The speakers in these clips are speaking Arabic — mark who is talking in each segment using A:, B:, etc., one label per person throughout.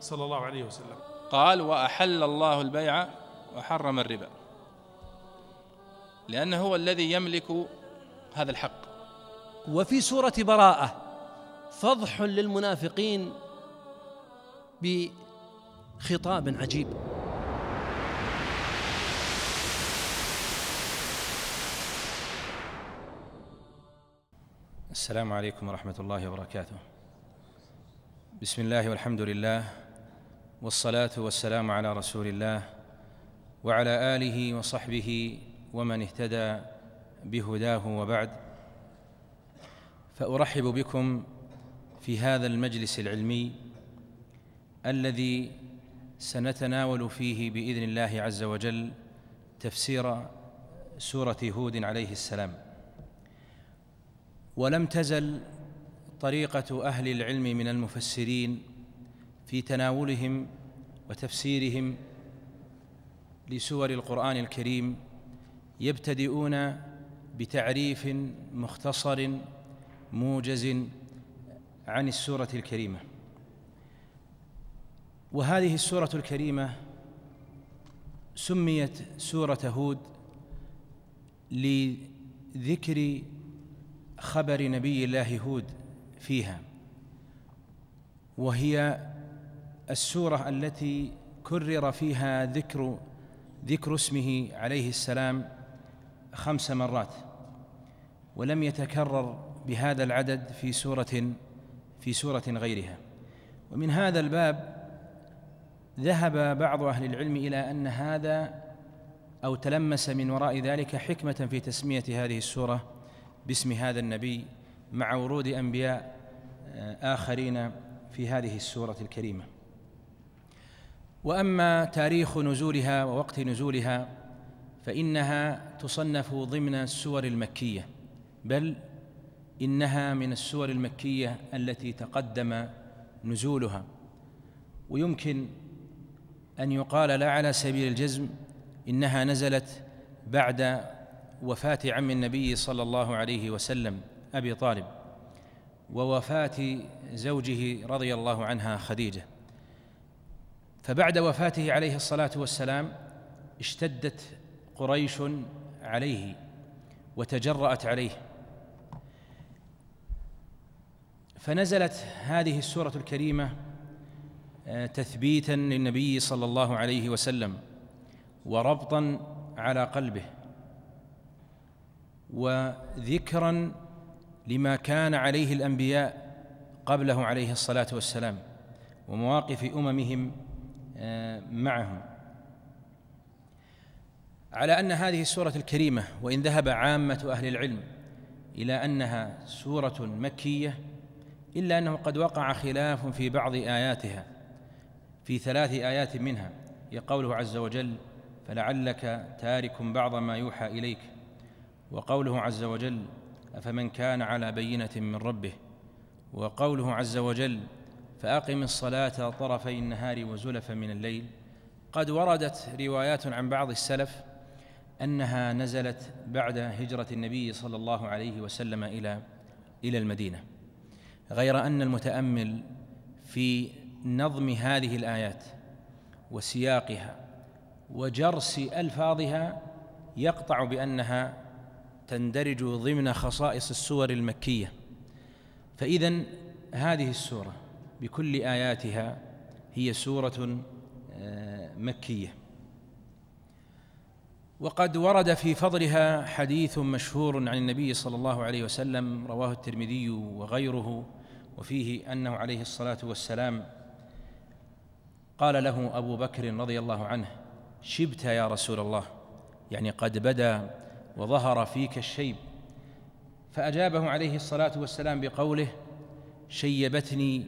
A: صلى الله عليه وسلم قال وأحل الله البيع وحرم الربا لأنه هو الذي يملك هذا الحق وفي سورة براءة فضح للمنافقين بخطاب عجيب السلام عليكم ورحمة الله وبركاته بسم الله والحمد لله والصلاه والسلام على رسول الله وعلى اله وصحبه ومن اهتدى بهداه وبعد فارحب بكم في هذا المجلس العلمي الذي سنتناول فيه باذن الله عز وجل تفسير سوره هود عليه السلام ولم تزل طريقه اهل العلم من المفسرين في تناولهم وتفسيرهم لسور القرآن الكريم يبتدئون بتعريف مختصر موجز عن السورة الكريمة وهذه السورة الكريمة سميت سورة هود لذكر خبر نبي الله هود فيها وهي السوره التي كرر فيها ذكر ذكر اسمه عليه السلام خمس مرات ولم يتكرر بهذا العدد في سوره في سوره غيرها ومن هذا الباب ذهب بعض اهل العلم الى ان هذا او تلمس من وراء ذلك حكمه في تسميه هذه السوره باسم هذا النبي مع ورود انبياء آه، اخرين في هذه السوره الكريمه واما تاريخ نزولها ووقت نزولها فانها تصنف ضمن السور المكيه بل انها من السور المكيه التي تقدم نزولها ويمكن ان يقال لا على سبيل الجزم انها نزلت بعد وفاه عم النبي صلى الله عليه وسلم ابي طالب ووفاه زوجه رضي الله عنها خديجه فبعد وفاته عليه الصلاه والسلام اشتدت قريش عليه وتجرأت عليه فنزلت هذه السوره الكريمه آه، تثبيتا للنبي صلى الله عليه وسلم وربطا على قلبه وذكرا لما كان عليه الانبياء قبله عليه الصلاه والسلام ومواقف اممهم معهم على ان هذه السوره الكريمه وان ذهب عامه اهل العلم الى انها سوره مكيه الا انه قد وقع خلاف في بعض اياتها في ثلاث ايات منها هي قوله عز وجل فلعلك تارك بعض ما يوحى اليك وقوله عز وجل افمن كان على بينه من ربه وقوله عز وجل فأقم الصلاة طرفي النهار وزلفا من الليل قد وردت روايات عن بعض السلف أنها نزلت بعد هجرة النبي صلى الله عليه وسلم إلى إلى المدينة غير أن المتأمل في نظم هذه الآيات وسياقها وجرس ألفاظها يقطع بأنها تندرج ضمن خصائص السور المكية فإذا هذه السورة بكل اياتها هي سوره آه، مكيه وقد ورد في فضلها حديث مشهور عن النبي صلى الله عليه وسلم رواه الترمذي وغيره وفيه انه عليه الصلاه والسلام قال له ابو بكر رضي الله عنه شبت يا رسول الله يعني قد بدا وظهر فيك الشيب فاجابه عليه الصلاه والسلام بقوله شيبتني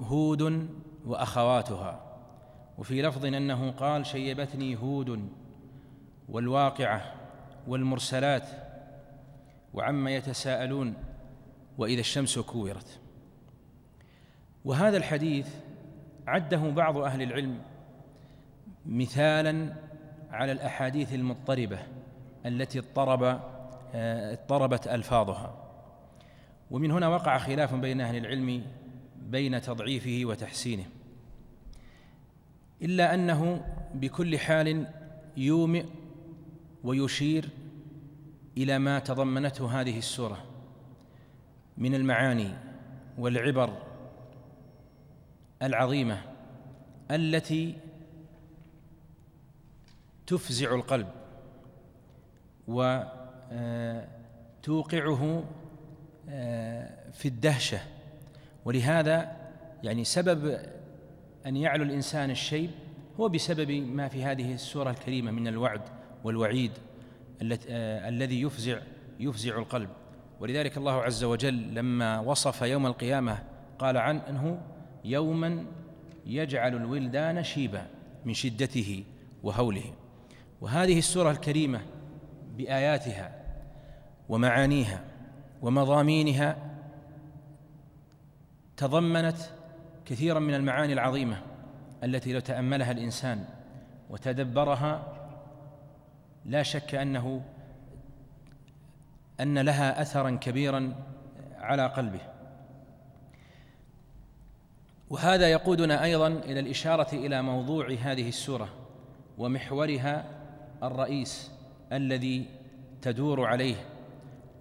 A: هود واخواتها وفي لفظ انه قال شيبتني هود والواقعه والمرسلات وعما يتساءلون واذا الشمس كورت وهذا الحديث عده بعض اهل العلم مثالا على الاحاديث المضطربه التي اضطرب اضطربت الفاظها ومن هنا وقع خلاف بين اهل العلم بين تضعيفه وتحسينه الا انه بكل حال يومئ ويشير الى ما تضمنته هذه السوره من المعاني والعبر العظيمه التي تفزع القلب وتوقعه آه، آه، في الدهشه ولهذا يعني سبب أن يعلو الإنسان الشيب هو بسبب ما في هذه السورة الكريمة من الوعد والوعيد آه، الذي يفزع يفزع القلب ولذلك الله عز وجل لما وصف يوم القيامة قال عنه أنه يوما يجعل الولدان شيبا من شدته وهوله وهذه السورة الكريمة بآياتها ومعانيها ومضامينها تضمنت كثيرا من المعاني العظيمه التي لو تاملها الانسان وتدبرها لا شك انه ان لها اثرا كبيرا على قلبه وهذا يقودنا ايضا الى الاشاره الى موضوع هذه السوره ومحورها الرئيس الذي تدور عليه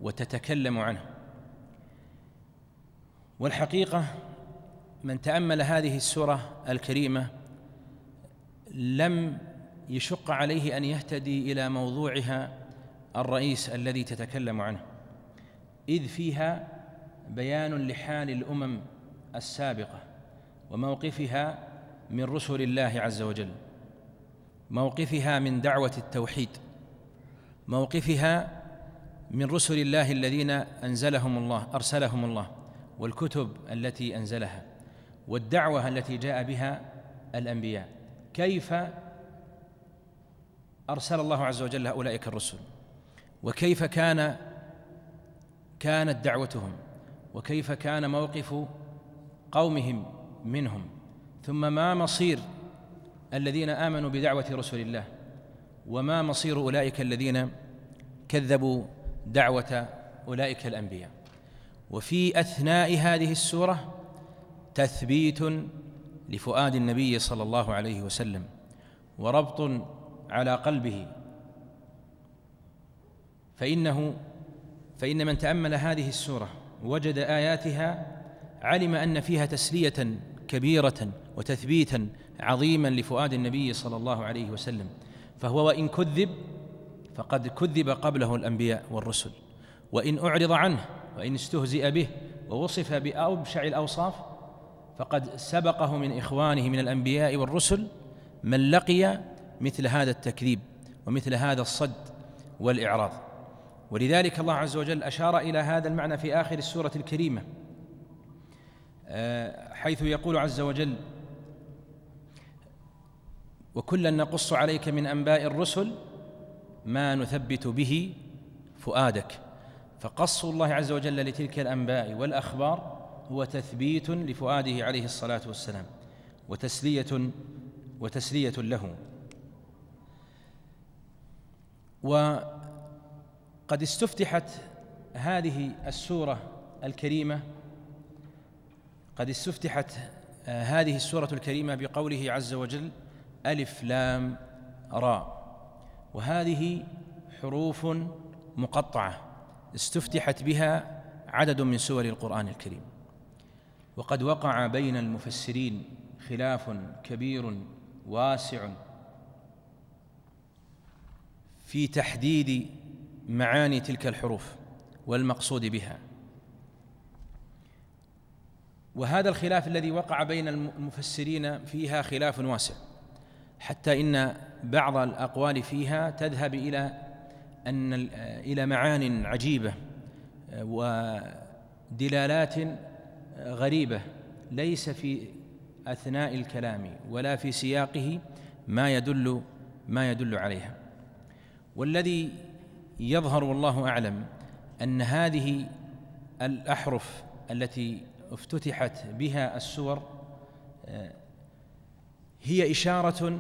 A: وتتكلم عنه والحقيقة من تأمل هذه السورة الكريمة لم يشق عليه أن يهتدي إلى موضوعها الرئيس الذي تتكلم عنه إذ فيها بيان لحال الأمم السابقة وموقفها من رسل الله عز وجل موقفها من دعوة التوحيد موقفها من رسل الله الذين أنزلهم الله أرسلهم الله والكتب التي انزلها والدعوه التي جاء بها الانبياء كيف ارسل الله عز وجل اولئك الرسل وكيف كان كانت دعوتهم وكيف كان موقف قومهم منهم ثم ما مصير الذين امنوا بدعوه رسل الله وما مصير اولئك الذين كذبوا دعوه اولئك الانبياء وفي اثناء هذه السوره تثبيت لفؤاد النبي صلى الله عليه وسلم وربط على قلبه فانه فان من تامل هذه السوره وجد اياتها علم ان فيها تسليه كبيره وتثبيتا عظيما لفؤاد النبي صلى الله عليه وسلم فهو وان كذب فقد كذب قبله الانبياء والرسل وان اعرض عنه وإن استهزئ به ووصف بأبشع الأوصاف فقد سبقه من إخوانه من الأنبياء والرسل من لقي مثل هذا التكذيب ومثل هذا الصد والإعراض ولذلك الله عز وجل أشار إلى هذا المعنى في آخر السورة الكريمة آه، حيث يقول عز وجل وكلا نقص عليك من انباء الرسل ما نثبت به فؤادك فقص الله عز وجل لتلك الانباء والاخبار هو تثبيت لفؤاده عليه الصلاه والسلام وتسليه وتسليه له وقد استفتحت هذه السوره الكريمه قد استفتحت آه، هذه السوره الكريمه بقوله عز وجل الف لام راء وهذه حروف مقطعه استفتحت بها عدد من سور القرآن الكريم وقد وقع بين المفسرين خلاف كبير واسع في تحديد معاني تلك الحروف والمقصود بها وهذا الخلاف الذي وقع بين المفسرين فيها خلاف واسع حتى ان بعض الاقوال فيها تذهب الى أن إلى معان عجيبة آه، ودلالات آه، غريبة ليس في أثناء الكلام ولا في سياقه ما يدل ما يدل عليها والذي يظهر والله أعلم أن هذه الأحرف التي افتتحت بها السور آه، هي إشارة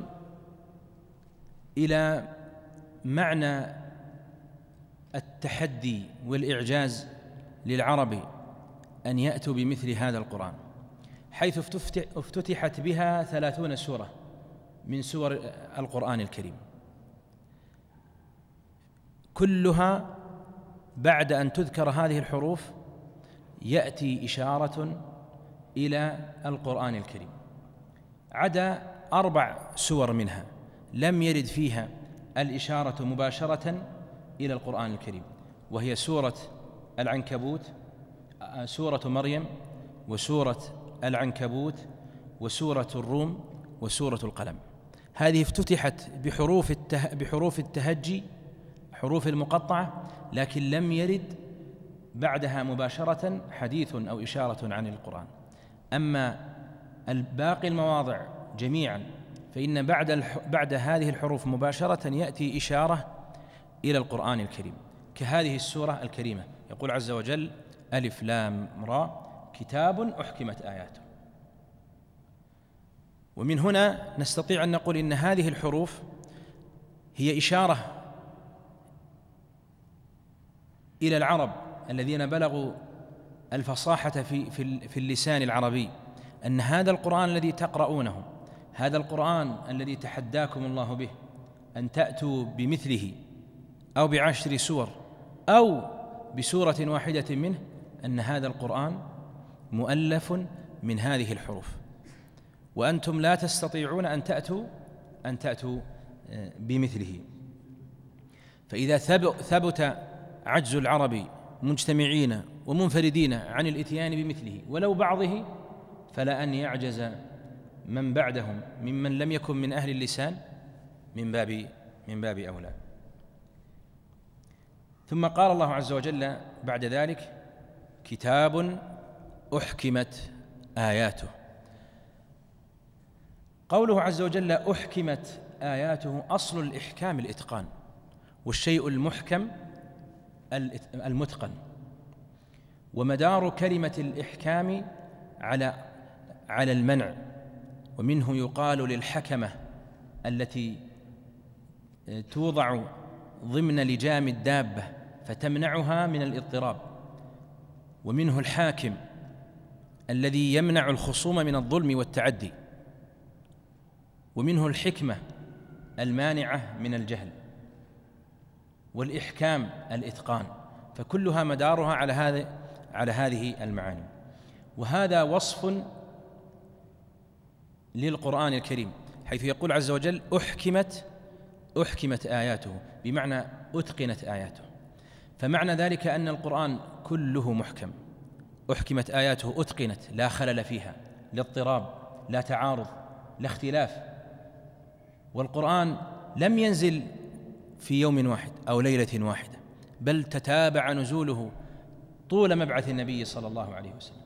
A: إلى معنى التحدي والإعجاز للعرب أن يأتوا بمثل هذا القرآن حيث افتتحت بها ثلاثون سورة من سور القرآن الكريم كلها بعد أن تذكر هذه الحروف يأتي إشارة إلى القرآن الكريم عدا أربع سور منها لم يرد فيها الإشارة مباشرة إلى القرآن الكريم وهي سورة العنكبوت آه، سورة مريم وسورة العنكبوت وسورة الروم وسورة القلم هذه افتتحت بحروف الته بحروف التهجي حروف المقطعة لكن لم يرد بعدها مباشرة حديث أو إشارة عن القرآن أما باقي المواضع جميعا فإن بعد بعد هذه الحروف مباشرة يأتي إشارة إلى القرآن الكريم كهذه السورة الكريمة يقول عز وجل ألف لام را كتاب أحكمت آياته ومن هنا نستطيع أن نقول إن هذه الحروف هي إشارة إلى العرب الذين بلغوا الفصاحة في في في اللسان العربي أن هذا القرآن الذي تقرؤونه هذا القرآن الذي تحداكم الله به أن تأتوا بمثله او بعشر سور او بسوره واحده منه ان هذا القران مؤلف من هذه الحروف وانتم لا تستطيعون ان تاتوا ان تاتوا آه، بمثله فاذا ثبت عجز العرب مجتمعين ومنفردين عن الاتيان بمثله ولو بعضه فلا ان يعجز من بعدهم ممن لم يكن من اهل اللسان من باب من باب اولى ثم قال الله عز وجل بعد ذلك كتاب احكمت اياته قوله عز وجل احكمت اياته اصل الاحكام الاتقان والشيء المحكم المتقن ومدار كلمه الاحكام على على المنع ومنه يقال للحكمه التي توضع ضمن لجام الدابه فتمنعها من الاضطراب ومنه الحاكم الذي يمنع الخصوم من الظلم والتعدي ومنه الحكمه المانعه من الجهل والاحكام الاتقان فكلها مدارها على هذا على هذه المعاني وهذا وصف للقران الكريم حيث يقول عز وجل احكمت احكمت اياته بمعنى اتقنت اياته فمعنى ذلك ان القران كله محكم احكمت اياته اتقنت لا خلل فيها لا اضطراب لا تعارض لا اختلاف والقران لم ينزل في يوم واحد او ليله واحده بل تتابع نزوله طول مبعث النبي صلى الله عليه وسلم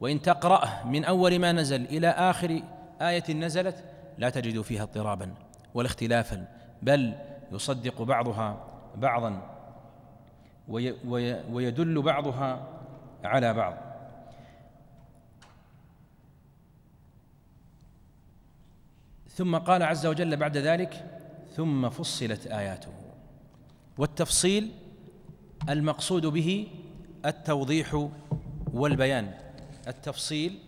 A: وان تقراه من اول ما نزل الى اخر ايه نزلت لا تجد فيها اضطرابا ولا اختلافا بل يصدق بعضها بعضا ويدل بعضها على بعض ثم قال عز وجل بعد ذلك ثم فصلت اياته والتفصيل المقصود به التوضيح والبيان التفصيل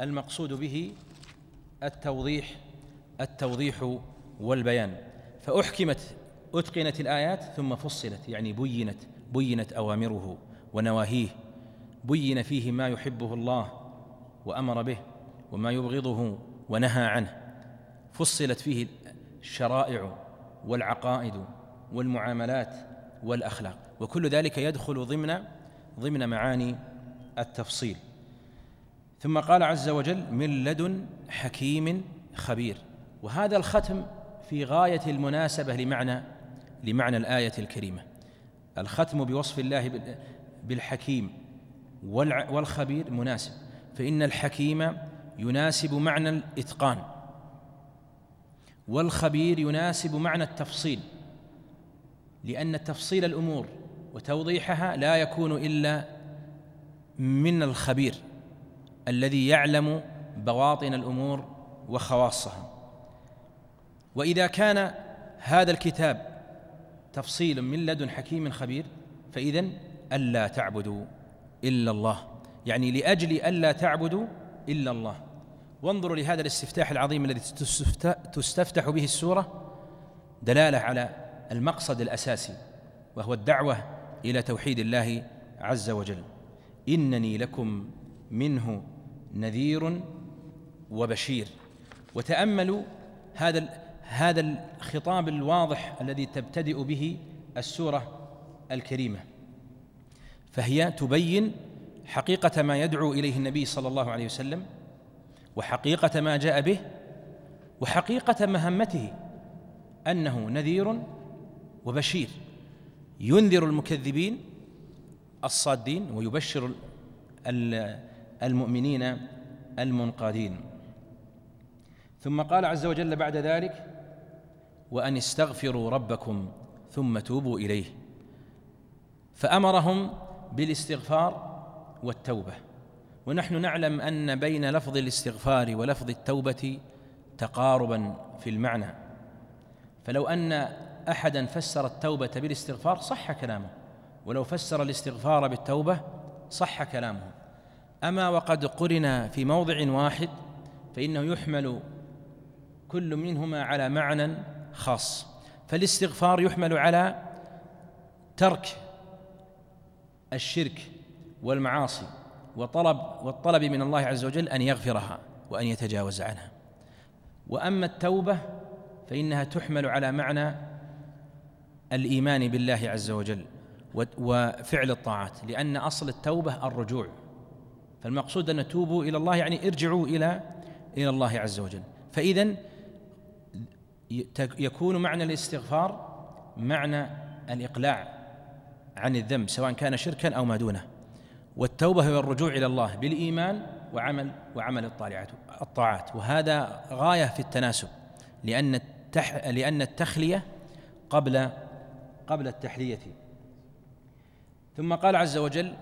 A: المقصود به التوضيح التوضيح والبيان فأحكمت أتقنت الآيات ثم فصلت يعني بينت بينت اوامره ونواهيه بين فيه ما يحبه الله وامر به وما يبغضه ونهى عنه فصلت فيه الشرائع والعقائد والمعاملات والاخلاق وكل ذلك يدخل ضمن ضمن معاني التفصيل ثم قال عز وجل من لدن حكيم خبير وهذا الختم في غايه المناسبه لمعنى لمعنى الايه الكريمه الختم بوصف الله بالحكيم والخبير مناسب فإن الحكيم يناسب معنى الإتقان والخبير يناسب معنى التفصيل لأن تفصيل الأمور وتوضيحها لا يكون إلا من الخبير الذي يعلم بواطن الأمور وخواصها وإذا كان هذا الكتاب تفصيل من لدن حكيم خبير فإذا ألا تعبدوا إلا الله يعني لأجل ألا تعبدوا إلا الله وانظروا لهذا الاستفتاح العظيم الذي تستفتح به السورة دلالة على المقصد الأساسي وهو الدعوة إلى توحيد الله عز وجل إنني لكم منه نذير وبشير وتأملوا هذا هذا الخطاب الواضح الذي تبتدئ به السوره الكريمه فهي تبين حقيقه ما يدعو اليه النبي صلى الله عليه وسلم وحقيقه ما جاء به وحقيقه مهمته انه نذير وبشير ينذر المكذبين الصادين ويبشر المؤمنين المنقادين ثم قال عز وجل بعد ذلك وأن استغفروا ربكم ثم توبوا إليه فأمرهم بالاستغفار والتوبة ونحن نعلم أن بين لفظ الاستغفار ولفظ التوبة تقاربا في المعنى فلو أن أحدا فسر التوبة بالاستغفار صح كلامه ولو فسر الاستغفار بالتوبة صح كلامه أما وقد قرنا في موضع واحد فإنه يحمل كل منهما على معنى خاص فالاستغفار يحمل على ترك الشرك والمعاصي وطلب والطلب من الله عز وجل ان يغفرها وان يتجاوز عنها واما التوبه فانها تحمل على معنى الايمان بالله عز وجل وفعل الطاعات لان اصل التوبه الرجوع فالمقصود ان توبوا الى الله يعني ارجعوا الى الى الله عز وجل فاذا يكون معنى الاستغفار معنى الإقلاع عن الذنب سواء كان شركا أو ما دونه والتوبة هو الرجوع إلى الله بالإيمان وعمل وعمل الطاعات وهذا غاية في التناسب لأن التح لأن التخلية قبل قبل التحلية ثم قال عز وجل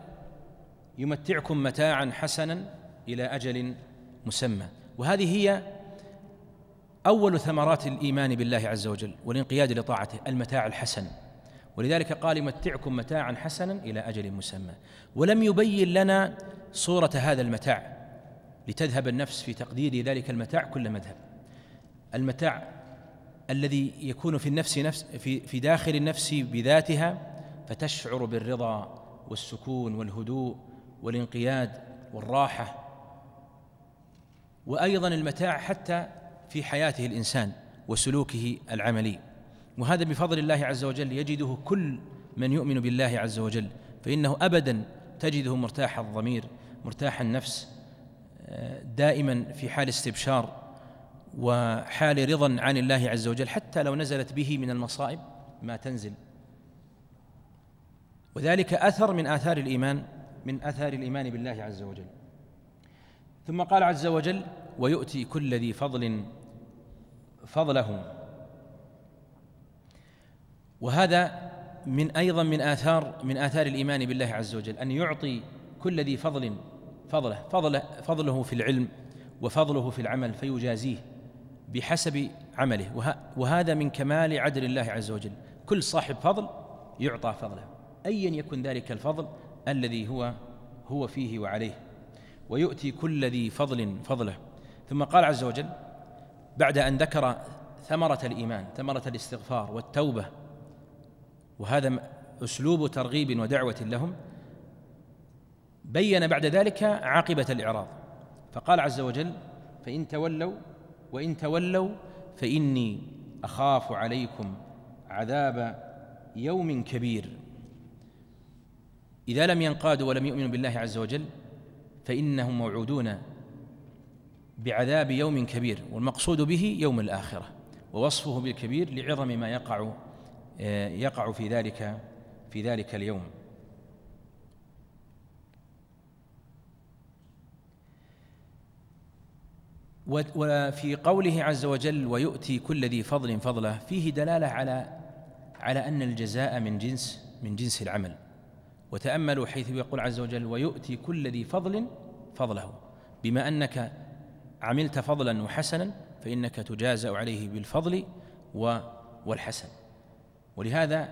A: يمتعكم متاعا حسنا إلى أجل مسمى وهذه هي أول ثمرات الإيمان بالله عز وجل والانقياد لطاعته المتاع الحسن ولذلك قال يمتعكم متاعا حسنا إلى أجل مسمى ولم يبين لنا صورة هذا المتاع لتذهب النفس في تقدير ذلك المتاع كل مذهب المتاع الذي يكون في النفس نفس في في داخل النفس بذاتها فتشعر بالرضا والسكون والهدوء والانقياد والراحه وايضا المتاع حتى في حياته الانسان وسلوكه العملي وهذا بفضل الله عز وجل يجده كل من يؤمن بالله عز وجل فانه ابدا تجده مرتاح الضمير مرتاح النفس آه، دائما في حال استبشار وحال رضا عن الله عز وجل حتى لو نزلت به من المصائب ما تنزل وذلك اثر من اثار الايمان من اثار الايمان بالله عز وجل ثم قال عز وجل ويؤتي كل ذي فضل فضلهم وهذا من ايضا من اثار من اثار الايمان بالله عز وجل ان يعطي كل ذي فضل فضله فضله فضله في العلم وفضله في العمل فيجازيه بحسب عمله وهذا من كمال عدل الله عز وجل كل صاحب فضل يعطى فضله ايا يكن ذلك الفضل الذي هو هو فيه وعليه ويؤتي كل ذي فضل فضله ثم قال عز وجل بعد ان ذكر ثمره الايمان ثمره الاستغفار والتوبه وهذا اسلوب ترغيب ودعوه لهم بين بعد ذلك عاقبه الاعراض فقال عز وجل فان تولوا وان تولوا فاني اخاف عليكم عذاب يوم كبير اذا لم ينقادوا ولم يؤمنوا بالله عز وجل فانهم موعودون بعذاب يوم كبير والمقصود به يوم الآخرة ووصفه بالكبير لعظم ما يقع آه، يقع في ذلك في ذلك اليوم وفي قوله عز وجل ويؤتي كل ذي فضل فضله فيه دلاله على على ان الجزاء من جنس من جنس العمل وتاملوا حيث يقول عز وجل ويؤتي كل ذي فضل فضله بما انك عملت فضلا وحسنا فإنك تجازأ عليه بالفضل والحسن ولهذا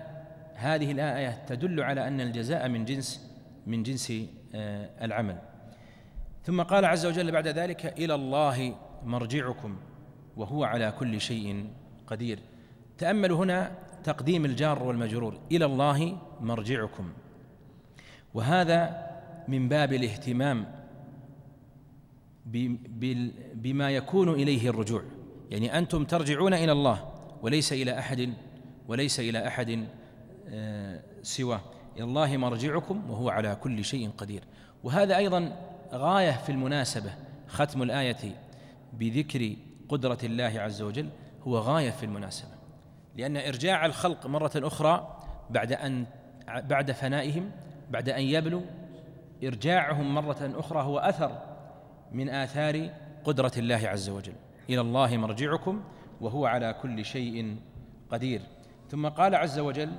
A: هذه الآية تدل على أن الجزاء من جنس من جنس آه، العمل ثم قال عز وجل بعد ذلك إلى الله مرجعكم وهو على كل شيء قدير تأملوا هنا تقديم الجار والمجرور إلى الله مرجعكم وهذا من باب الاهتمام بما يكون اليه الرجوع يعني انتم ترجعون الى الله وليس الى احد وليس الى احد آه، سواه الى الله مرجعكم وهو على كل شيء قدير وهذا ايضا غايه في المناسبه ختم الايه بذكر قدره الله عز وجل هو غايه في المناسبه لان ارجاع الخلق مره اخرى بعد ان بعد فنائهم بعد ان يبلوا ارجاعهم مره اخرى هو اثر من آثار قدرة الله عز وجل إلى الله مرجعكم وهو على كل شيء قدير ثم قال عز وجل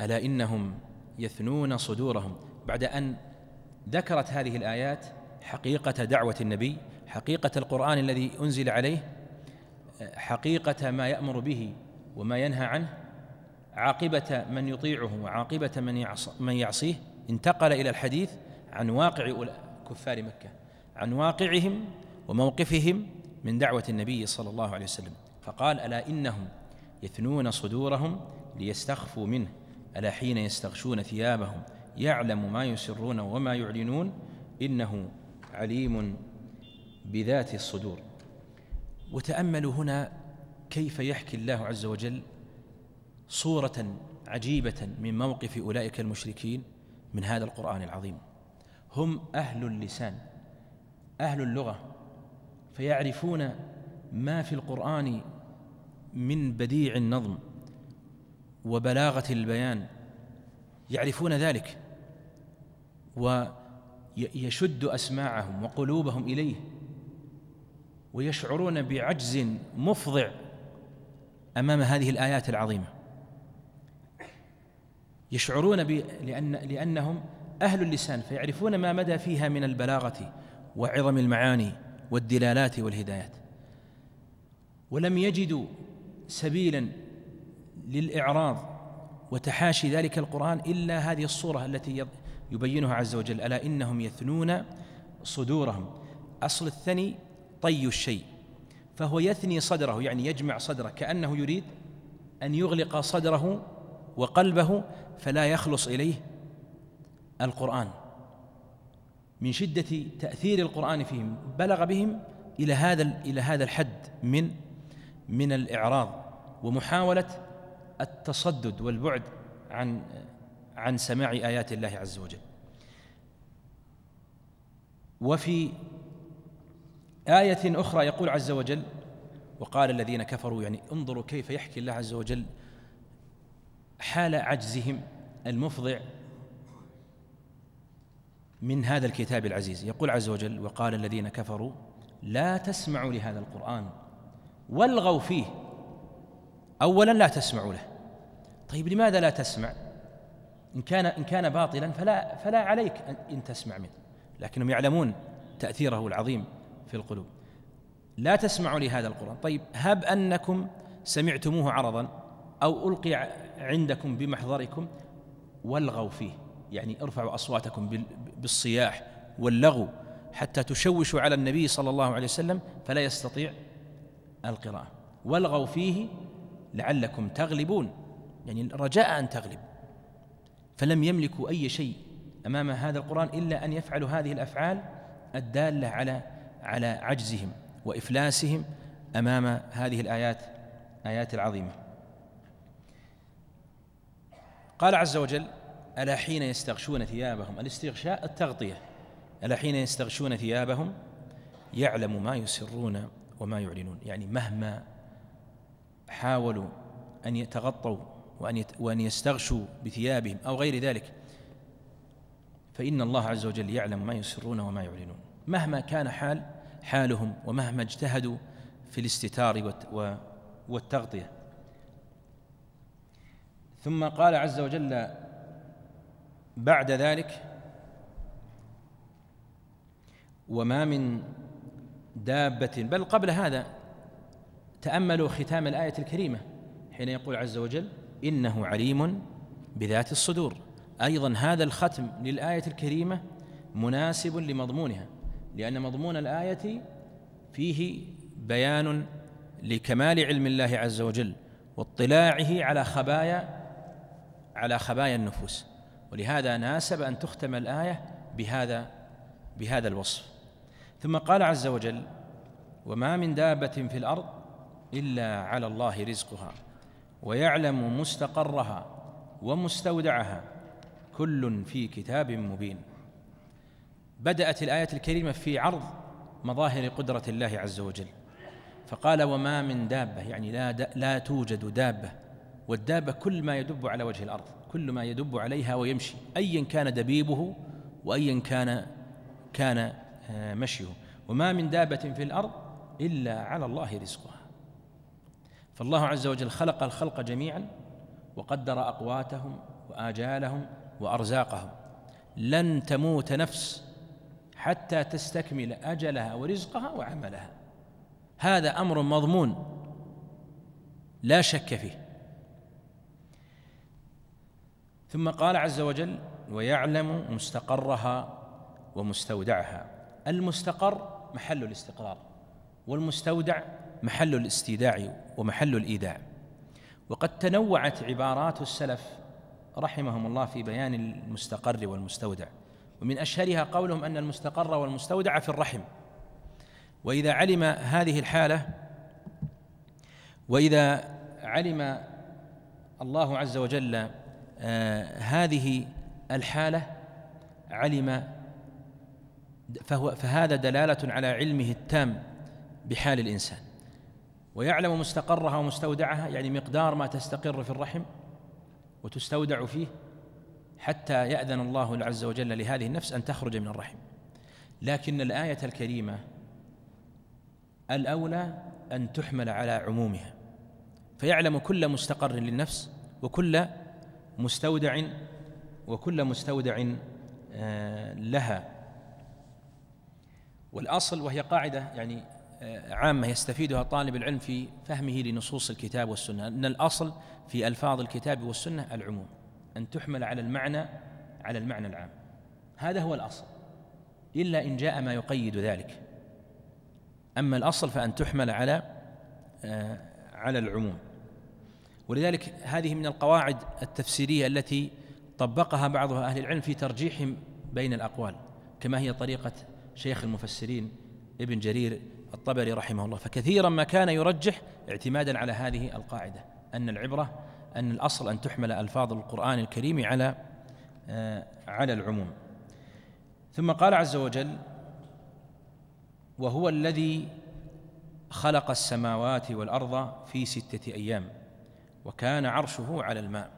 A: ألا إنهم يثنون صدورهم بعد أن ذكرت هذه الآيات حقيقة دعوة النبي حقيقة القرآن الذي أنزل عليه حقيقة ما يأمر به وما ينهى عنه عاقبة من يطيعه وعاقبة من يعصيه انتقل إلى الحديث عن واقع كفار مكة عن واقعهم وموقفهم من دعوة النبي صلى الله عليه وسلم فقال ألا إنهم يثنون صدورهم ليستخفوا منه ألا حين يستغشون ثيابهم يعلم ما يسرون وما يعلنون إنه عليم بذات الصدور وتأملوا هنا كيف يحكي الله عز وجل صورة عجيبة من موقف أولئك المشركين من هذا القرآن العظيم هم أهل اللسان أهل اللغة فيعرفون ما في القرآن من بديع النظم وبلاغة البيان يعرفون ذلك ويشد أسماعهم وقلوبهم إليه ويشعرون بعجز مفضع امام هذه الايات العظيمه يشعرون لأن... لانهم أهل اللسان فيعرفون ما مدى فيها من البلاغة وعظم المعاني والدلالات والهدايات ولم يجدوا سبيلا للإعراض وتحاشي ذلك القرآن إلا هذه الصورة التي يبينها عز وجل ألا إنهم يثنون صدورهم أصل الثني طي الشيء فهو يثني صدره يعني يجمع صدره كأنه يريد أن يغلق صدره وقلبه فلا يخلص إليه القرآن من شدة تأثير القرآن فيهم بلغ بهم إلى هذا إلى هذا الحد من من الإعراض ومحاولة التصدد والبعد عن عن سماع آيات الله عز وجل وفي آية أخرى يقول عز وجل وقال الذين كفروا يعني انظروا كيف يحكي الله عز وجل حال عجزهم المفضع من هذا الكتاب العزيز يقول عز وجل وقال الذين كفروا لا تسمعوا لهذا القرآن والغوا فيه أولا لا تسمعوا له طيب لماذا لا تسمع إن كان إن كان باطلا فلا فلا عليك إن تسمع منه لكنهم يعلمون تأثيره العظيم في القلوب لا تسمعوا لهذا القرآن طيب هب أنكم سمعتموه عرضا أو ألقي عندكم بمحضركم والغوا فيه يعني ارفعوا اصواتكم بالصياح واللغو حتى تشوشوا على النبي صلى الله عليه وسلم فلا يستطيع القراءه والغوا فيه لعلكم تغلبون يعني رجاء ان تغلب فلم يملكوا اي شيء امام هذا القران الا ان يفعلوا هذه الافعال الداله على على عجزهم وافلاسهم امام هذه الايات ايات العظيمه قال عز وجل ألا حين يستغشون ثيابهم الاستغشاء التغطية ألا حين يستغشون ثيابهم يعلم ما يسرون وما يعلنون يعني مهما حاولوا أن يتغطوا وأن, وأن يستغشوا بثيابهم أو غير ذلك فإن الله عز وجل يعلم ما يسرون وما يعلنون مهما كان حال حالهم ومهما اجتهدوا في الاستتار والتغطية ثم قال عز وجل بعد ذلك وما من دابة بل قبل هذا تأملوا ختام الآية الكريمة حين يقول عز وجل إنه عليم بذات الصدور أيضا هذا الختم للآية الكريمة مناسب لمضمونها لأن مضمون الآية فيه بيان لكمال علم الله عز وجل واطلاعه على خبايا على خبايا النفوس ولهذا ناسب أن تختم الآية بهذا بهذا الوصف ثم قال عز وجل وما من دابة في الأرض إلا على الله رزقها ويعلم مستقرها ومستودعها كل في كتاب مبين بدأت الآية الكريمة في عرض مظاهر قدرة الله عز وجل فقال وما من دابة يعني لا, دا لا توجد دابة والدابة كل ما يدب على وجه الأرض كل ما يدب عليها ويمشي أيا كان دبيبه وأيا كان كان آه، مشيه وما من دابة في الأرض إلا على الله رزقها فالله عز وجل خلق الخلق جميعا وقدر أقواتهم وآجالهم وأرزاقهم لن تموت نفس حتى تستكمل أجلها ورزقها وعملها هذا أمر مضمون لا شك فيه ثم قال عز وجل ويعلم مستقرها ومستودعها المستقر محل الاستقرار والمستودع محل الاستيداع ومحل الايداع وقد تنوعت عبارات السلف رحمهم الله في بيان المستقر والمستودع ومن اشهرها قولهم ان المستقر والمستودع في الرحم واذا علم هذه الحاله واذا علم الله عز وجل آه، هذه الحالة علم فهو فهذا دلالة على علمه التام بحال الإنسان ويعلم مستقرها ومستودعها يعني مقدار ما تستقر في الرحم وتستودع فيه حتى يأذن الله عز وجل لهذه النفس أن تخرج من الرحم لكن الآية الكريمة الأولى أن تحمل على عمومها فيعلم كل مستقر للنفس وكل مستودع وكل مستودع آه، لها والأصل وهي قاعدة يعني آه، عامة يستفيدها طالب العلم في فهمه لنصوص الكتاب والسنة أن الأصل في ألفاظ الكتاب والسنة العموم أن تحمل على المعنى على المعنى العام هذا هو الأصل إلا إن جاء ما يقيد ذلك أما الأصل فأن تحمل على آه، على العموم ولذلك هذه من القواعد التفسيريه التي طبقها بعض اهل العلم في ترجيحهم بين الاقوال كما هي طريقه شيخ المفسرين ابن جرير الطبري رحمه الله فكثيرا ما كان يرجح اعتمادا على هذه القاعده ان العبره ان الاصل ان تحمل الفاظ القران الكريم على آه، على العموم ثم قال عز وجل وهو الذي خلق السماوات والارض في سته ايام وكان عرشه على الماء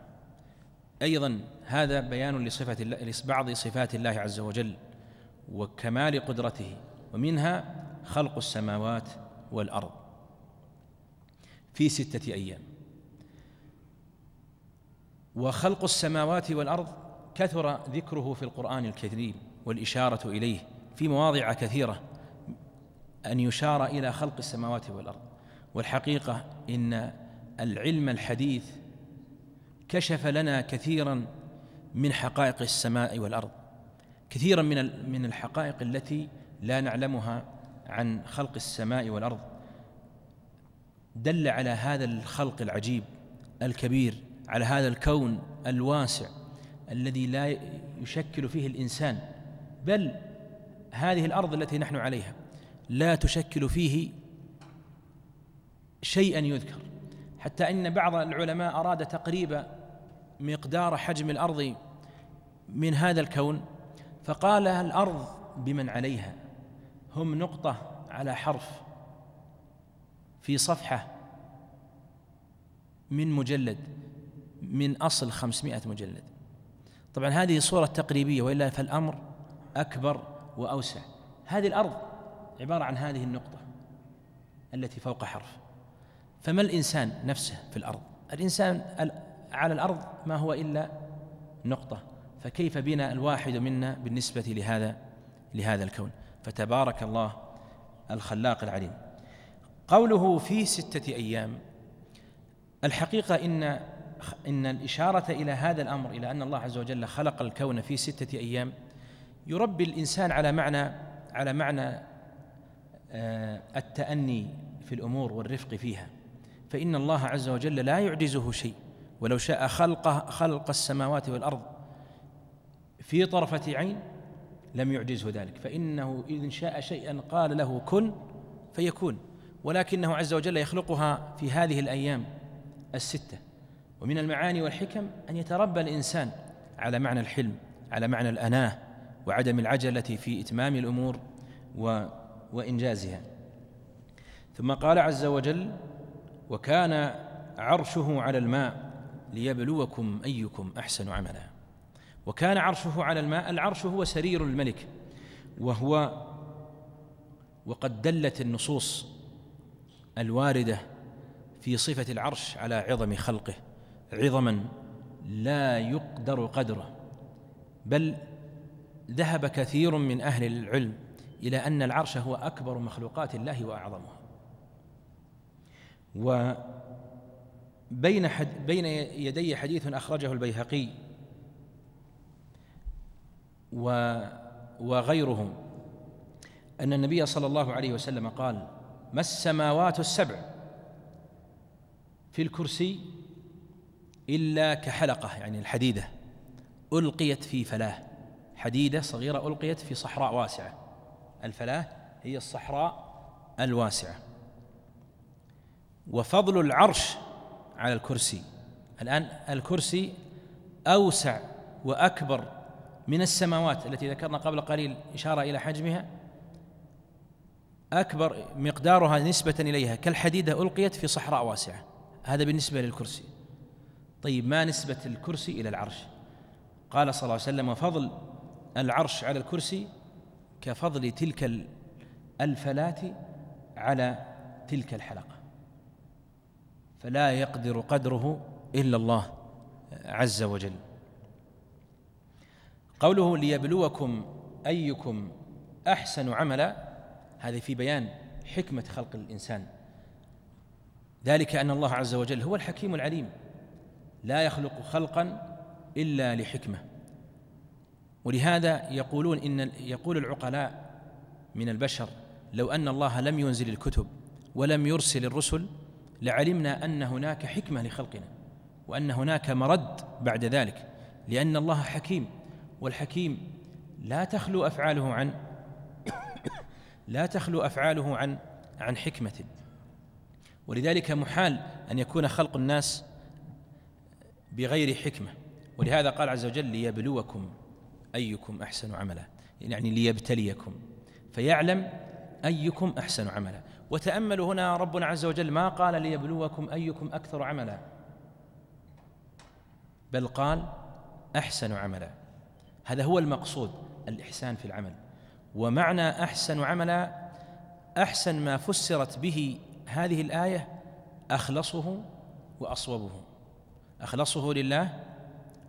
A: ايضا هذا بيان لصفه لبعض صفات الله عز وجل وكمال قدرته ومنها خلق السماوات والارض في سته ايام وخلق السماوات والارض كثر ذكره في القران الكريم والاشاره اليه في مواضع كثيره ان يشار الى خلق السماوات والارض والحقيقه ان العلم الحديث كشف لنا كثيرا من حقائق السماء والارض كثيرا من من الحقائق التي لا نعلمها عن خلق السماء والارض دل على هذا الخلق العجيب الكبير على هذا الكون الواسع الذي لا يشكل فيه الانسان بل هذه الارض التي نحن عليها لا تشكل فيه شيئا يذكر حتى ان بعض العلماء اراد تقريب مقدار حجم الارض من هذا الكون فقال الارض بمن عليها هم نقطه على حرف في صفحه من مجلد من اصل 500 مجلد طبعا هذه صوره تقريبيه والا فالامر اكبر واوسع هذه الارض عباره عن هذه النقطه التي فوق حرف فما الإنسان نفسه في الأرض الإنسان على الأرض ما هو إلا نقطة فكيف بنا الواحد منا بالنسبة لهذا لهذا الكون فتبارك الله الخلاق العليم قوله في ستة أيام الحقيقة إن إن الإشارة إلى هذا الأمر إلى أن الله عز وجل خلق الكون في ستة أيام يربي الإنسان على معنى على معنى آه، التأني في الأمور والرفق فيها فإن الله عز وجل لا يعجزه شيء ولو شاء خلق خلق السماوات والأرض في طرفة عين لم يعجزه ذلك فإنه إن شاء شيئا قال له كن فيكون ولكنه عز وجل يخلقها في هذه الأيام الستة ومن المعاني والحكم أن يتربى الإنسان على معنى الحلم على معنى الأناة وعدم العجلة في إتمام الأمور و وإنجازها ثم قال عز وجل وكان عرشه على الماء ليبلوكم ايكم احسن عملا وكان عرشه على الماء العرش هو سرير الملك وهو وقد دلت النصوص الوارده في صفه العرش على عظم خلقه عظما لا يقدر قدره بل ذهب كثير من اهل العلم الى ان العرش هو اكبر مخلوقات الله واعظمها وبين حد بين يدي حديث أخرجه البيهقي و وغيرهم أن النبي صلى الله عليه وسلم قال ما السماوات السبع في الكرسي إلا كحلقة يعني الحديدة ألقيت في فلاه حديدة صغيرة ألقيت في صحراء واسعة الفلاه هي الصحراء الواسعه وفضل العرش على الكرسي الآن الكرسي أوسع وأكبر من السماوات التي ذكرنا قبل قليل إشارة إلى حجمها أكبر مقدارها نسبة إليها كالحديدة ألقيت في صحراء واسعة هذا بالنسبة للكرسي طيب ما نسبة الكرسي إلى العرش قال صلى الله عليه وسلم وفضل العرش على الكرسي كفضل تلك الفلاة على تلك الحلقة فلا يقدر قدره الا الله عز وجل قوله ليبلوكم ايكم احسن عملا هذا في بيان حكمه خلق الانسان ذلك ان الله عز وجل هو الحكيم العليم لا يخلق خلقا الا لحكمه ولهذا يقولون ان يقول العقلاء من البشر لو ان الله لم ينزل الكتب ولم يرسل الرسل لعلمنا ان هناك حكمه لخلقنا وان هناك مرد بعد ذلك لان الله حكيم والحكيم لا تخلو افعاله عن لا تخلو افعاله عن عن حكمه ولذلك محال ان يكون خلق الناس بغير حكمه ولهذا قال عز وجل ليبلوكم ايكم احسن عملا يعني ليبتليكم فيعلم ايكم احسن عملا وتاملوا هنا ربنا عز وجل ما قال ليبلوكم ايكم اكثر عملا بل قال احسن عملا هذا هو المقصود الاحسان في العمل ومعنى احسن عملا احسن ما فسرت به هذه الايه اخلصه واصوبه اخلصه لله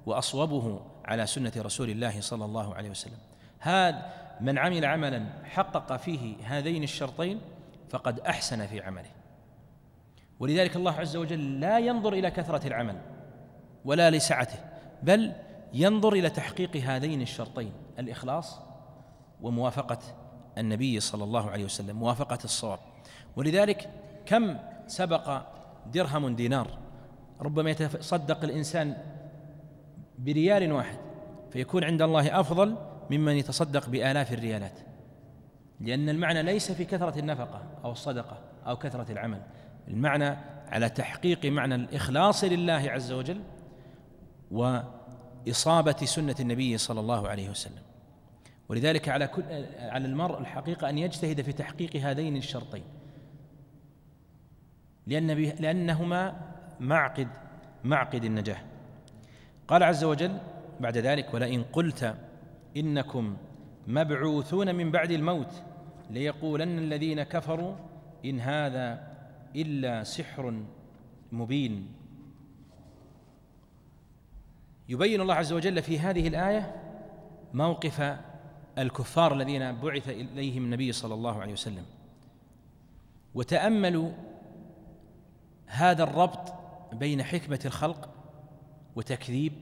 A: واصوبه على سنه رسول الله صلى الله عليه وسلم هذا من عمل عملا حقق فيه هذين الشرطين فقد احسن في عمله ولذلك الله عز وجل لا ينظر الى كثره العمل ولا لسعته بل ينظر الى تحقيق هذين الشرطين الاخلاص وموافقه النبي صلى الله عليه وسلم موافقه الصواب ولذلك كم سبق درهم دينار ربما يتصدق الانسان بريال واحد فيكون عند الله افضل ممن يتصدق بالاف الريالات لأن المعنى ليس في كثرة النفقة أو الصدقة أو كثرة العمل المعنى على تحقيق معنى الإخلاص لله عز وجل وإصابة سنة النبي صلى الله عليه وسلم ولذلك على كل على المرء الحقيقة أن يجتهد في تحقيق هذين الشرطين لأن لأنهما معقد معقد النجاح قال عز وجل بعد ذلك ولئن قلت إنكم مبعوثون من بعد الموت ليقولن الذين كفروا إن هذا إلا سحر مبين يبين الله عز وجل في هذه الآية موقف الكفار الذين بعث إليهم النبي صلى الله عليه وسلم وتأملوا هذا الربط بين حكمة الخلق وتكذيب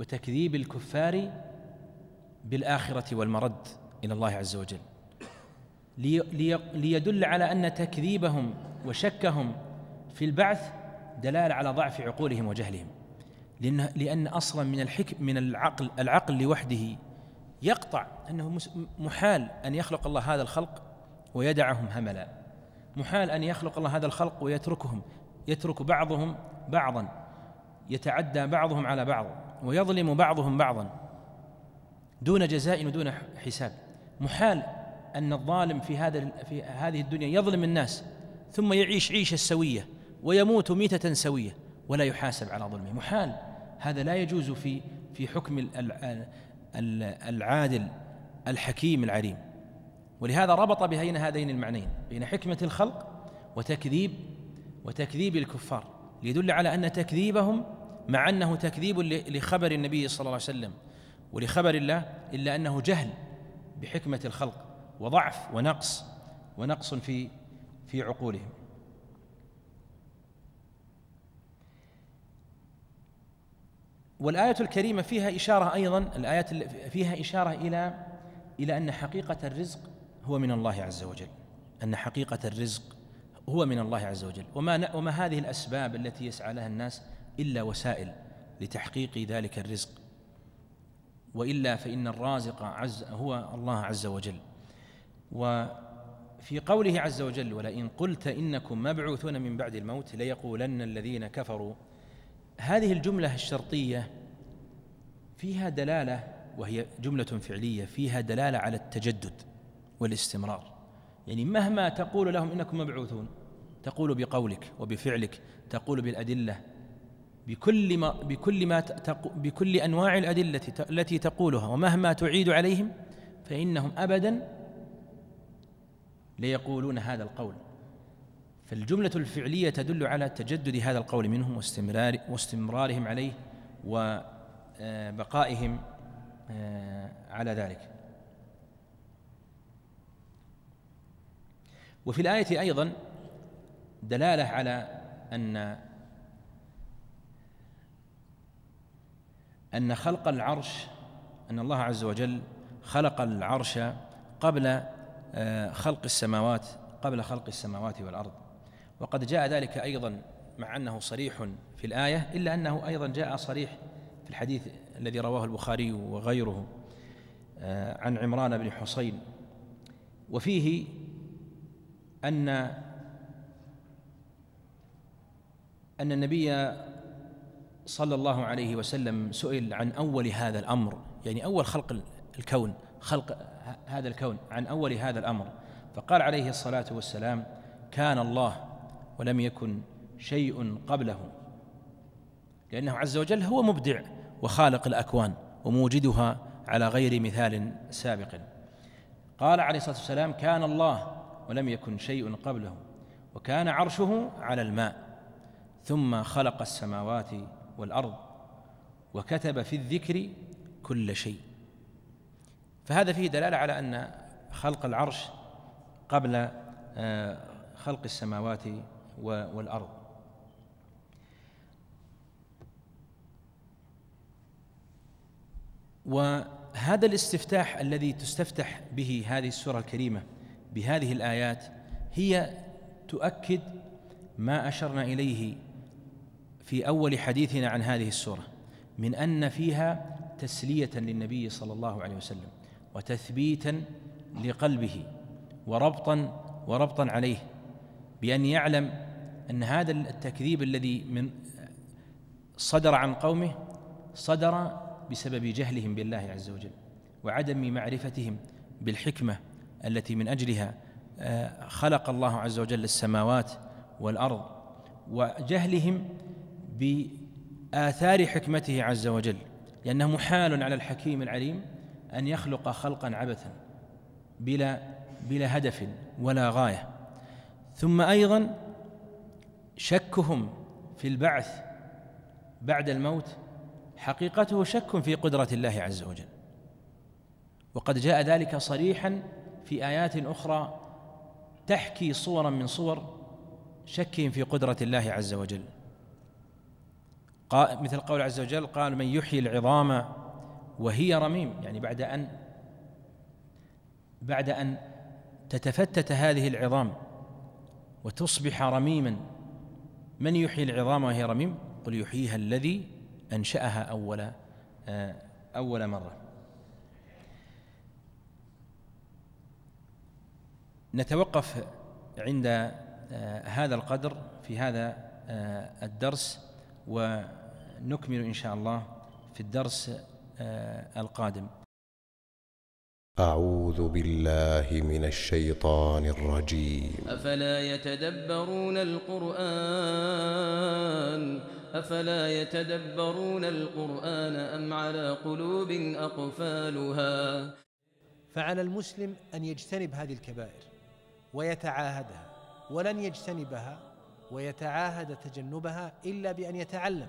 A: وتكذيب الكفار بالآخرة والمرد إلى الله عز وجل ليدل على ان تكذيبهم وشكهم في البعث دلاله على ضعف عقولهم وجهلهم لان لان اصلا من الحكم من العقل العقل لوحده يقطع انه محال ان يخلق الله هذا الخلق ويدعهم هملا محال ان يخلق الله هذا الخلق ويتركهم يترك بعضهم بعضا يتعدى بعضهم على بعض ويظلم بعضهم بعضا دون جزاء ودون حساب محال أن الظالم في هذا في هذه الدنيا يظلم الناس ثم يعيش عيشه سويه ويموت ميتة سوية ولا يحاسب على ظلمه محال هذا لا يجوز في في حكم العادل الحكيم العليم ولهذا ربط بين هذين المعنيين بين حكمة الخلق وتكذيب وتكذيب الكفار ليدل على أن تكذيبهم مع أنه تكذيب لخبر النبي صلى الله عليه وسلم ولخبر الله إلا أنه جهل بحكمة الخلق وضعف ونقص ونقص في في عقولهم والآية الكريمة فيها إشارة أيضا الآيات فيها إشارة إلى إلى أن حقيقة الرزق هو من الله عز وجل أن حقيقة الرزق هو من الله عز وجل وما وما هذه الأسباب التي يسعى لها الناس إلا وسائل لتحقيق ذلك الرزق وإلا فإن الرازق عز هو الله عز وجل وفي قوله عز وجل ولئن قلت انكم مبعوثون من بعد الموت ليقولن الذين كفروا هذه الجمله الشرطيه فيها دلاله وهي جمله فعليه فيها دلاله على التجدد والاستمرار يعني مهما تقول لهم انكم مبعوثون تقول بقولك وبفعلك تقول بالادله بكل ما بكل ما بكل انواع الادله التي تقولها ومهما تعيد عليهم فانهم ابدا ليقولون هذا القول فالجملة الفعلية تدل على تجدد هذا القول منهم واستمرار واستمرارهم عليه وبقائهم آه، آه، على ذلك وفي الآية أيضا دلالة على أن أن خلق العرش أن الله عز وجل خلق العرش قبل آه، خلق السماوات قبل خلق السماوات والارض وقد جاء ذلك ايضا مع انه صريح في الايه الا انه ايضا جاء صريح في الحديث الذي رواه البخاري وغيره آه، عن عمران بن حصين وفيه ان ان النبي صلى الله عليه وسلم سئل عن اول هذا الامر يعني اول خلق الكون خلق هذا الكون عن اول هذا الامر فقال عليه الصلاه والسلام كان الله ولم يكن شيء قبله لانه عز وجل هو مبدع وخالق الاكوان وموجدها على غير مثال سابق قال عليه الصلاه والسلام كان الله ولم يكن شيء قبله وكان عرشه على الماء ثم خلق السماوات والارض وكتب في الذكر كل شيء فهذا فيه دلاله على ان خلق العرش قبل آه، خلق السماوات والارض وهذا الاستفتاح الذي تستفتح به هذه السوره الكريمه بهذه الايات هي تؤكد ما اشرنا اليه في اول حديثنا عن هذه السوره من ان فيها تسليه للنبي صلى الله عليه وسلم وتثبيتا لقلبه وربطا وربطا عليه بأن يعلم أن هذا التكذيب الذي من صدر عن قومه صدر بسبب جهلهم بالله عز وجل وعدم معرفتهم بالحكمة التي من أجلها آه، خلق الله عز وجل السماوات والأرض وجهلهم بآثار حكمته عز وجل لأنه محال على الحكيم العليم ان يخلق خلقا عبثا بلا بلا هدف ولا غايه ثم ايضا شكهم في البعث بعد الموت حقيقته شك في قدره الله عز وجل وقد جاء ذلك صريحا في ايات اخرى تحكي صورا من صور شكهم في قدره الله عز وجل مثل قول عز وجل قال من يحيي العظام وهي رميم يعني بعد أن بعد أن تتفتت هذه العظام وتصبح رميما من يحيي العظام وهي رميم قل يحييها الذي أنشأها أول آه، أول مرة نتوقف عند آه، هذا القدر في هذا آه، الدرس ونكمل إن شاء الله في الدرس آه، القادم أعوذ بالله من الشيطان الرجيم أفلا يتدبرون القرآن أفلا يتدبرون القرآن أم على قلوب أقفالها فعلى المسلم أن يجتنب هذه الكبائر ويتعاهدها ولن يجتنبها ويتعاهد تجنبها إلا بأن يتعلم